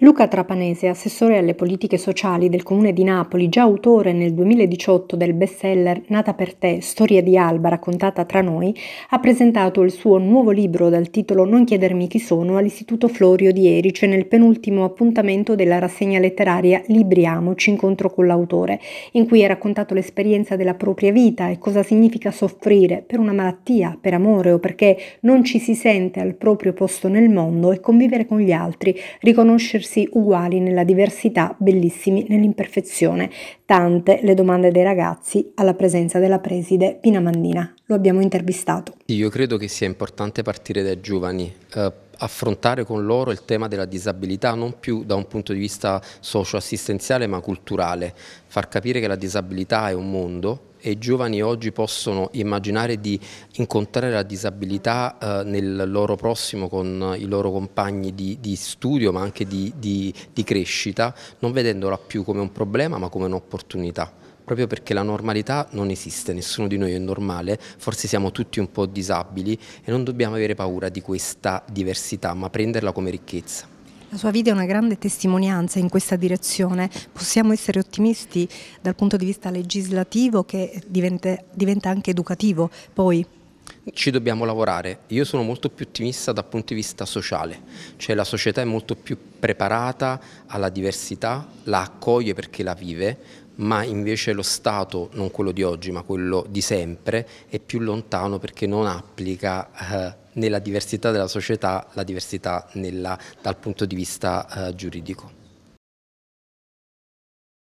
Luca Trapanese, assessore alle politiche sociali del comune di Napoli, già autore nel 2018 del bestseller Nata per te, storia di Alba raccontata tra noi, ha presentato il suo nuovo libro dal titolo Non chiedermi chi sono all'Istituto Florio di Erice nel penultimo appuntamento della rassegna letteraria Libriamoci incontro con l'autore, in cui ha raccontato l'esperienza della propria vita e cosa significa soffrire per una malattia, per amore o perché non ci si sente al proprio posto nel mondo e convivere con gli altri, riconoscersi sentirsi uguali nella diversità, bellissimi nell'imperfezione. Tante le domande dei ragazzi alla presenza della preside Pina Mandina. Lo abbiamo intervistato. Io credo che sia importante partire dai giovani. Eh, affrontare con loro il tema della disabilità non più da un punto di vista socio-assistenziale ma culturale, far capire che la disabilità è un mondo e i giovani oggi possono immaginare di incontrare la disabilità eh, nel loro prossimo con i loro compagni di, di studio ma anche di, di, di crescita, non vedendola più come un problema ma come un'opportunità proprio perché la normalità non esiste, nessuno di noi è normale, forse siamo tutti un po' disabili e non dobbiamo avere paura di questa diversità, ma prenderla come ricchezza. La sua vita è una grande testimonianza in questa direzione. Possiamo essere ottimisti dal punto di vista legislativo che diventa, anche educativo poi? ci dobbiamo lavorare. Io sono molto più ottimista dal punto di vista sociale, cioè la società è molto più preparata alla diversità, la accoglie perché la vive, ma invece lo Stato, non quello di oggi ma quello di sempre, è più lontano perché non applica eh, nella diversità della società la diversità nella, dal punto di vista eh, giuridico.